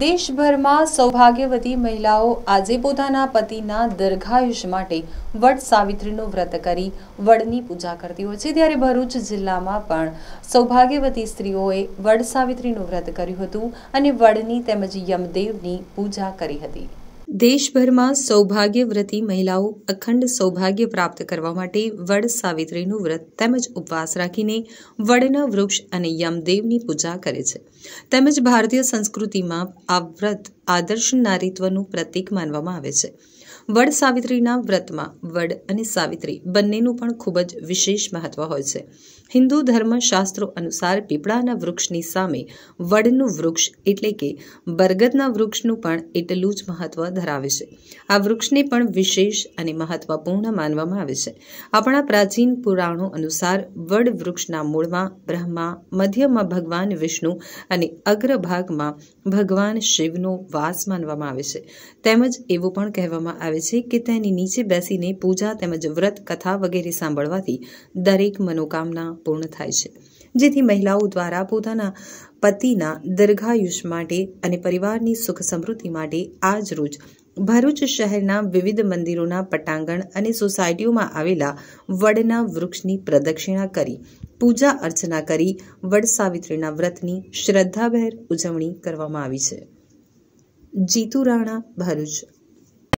દેશભરમાં સૌભાગ્યવતી મહિલાઓ આજે પોતાના પતિના દીર્ઘાયુષ માટે વડ સાવિત્રીનું વ્રત કરી વડની પૂજા કરતી હોય છે ત્યારે ભરૂચ જિલ્લામાં પણ સૌભાગ્યવતી સ્ત્રીઓએ વડ સાવિત્રીનું વ્રત કર્યું હતું અને વડની તેમજ યમદેવની પૂજા કરી હતી દેશભરમાં સૌભાગ્યવ્રતી મહિલાઓ અખંડ સૌભાગ્ય પ્રાપ્ત કરવા માટે વડ સાવિત્રીનું વ્રત તેમજ ઉપવાસ રાખીને વડના વૃક્ષ અને યમદેવની પૂજા કરે છે તેમજ ભારતીય સંસ્કૃતિમાં આ વ્રત આદર્શ નારીત્વનું પ્રતીક માનવામાં આવે છે વડ સાવિત્રીના વ્રતમાં વડ અને સાવિત્રી બંનેનું પણ ખૂબ જ વિશેષ મહત્વ હોય છે હિન્દુ ધર્મશાસ્ત્રો અનુસાર પીપળાના વૃક્ષની સામે વડનું વૃક્ષ એટલે કે બરગદના વૃક્ષનું પણ એટલું જ મહત્વ ધરાવે છે આ વૃક્ષને પણ વિશેષ અને મહત્વપૂર્ણ માનવામાં આવે છે આપણા પ્રાચીન પુરાણો અનુસાર વડ વૃક્ષના મૂળમાં બ્રહ્મા મધ્યમાં ભગવાન વિષ્ણુ અને અગ્રભાગમાં ભગવાન શિવનો વાસ માનવામાં આવે છે તેમજ એવું પણ કહેવામાં આવે દર્શાવે છે કે તેની નીચે બેસીને પૂજા તેમજ વ્રત કથા વગેરે સાંભળવાથી દરેક મનોકામના પૂર્ણ થાય છે જેથી મહિલાઓ દ્વારા પોતાના પતિના દીર્ઘાયુષ માટે અને પરિવારની સુખ સમૃદ્ધિ માટે આજ રોજ ભરૂચ શહેરના વિવિધ મંદિરોના પટાંગણ અને સોસાયટીઓમાં આવેલા વડના વૃક્ષની પ્રદક્ષિણા કરી પૂજા અર્ચના કરી વડ સાવિત્રીના વ્રતની શ્રદ્ધાભેર ઉજવણી કરવામાં આવી છે જીતુ રાણા ભરૂચ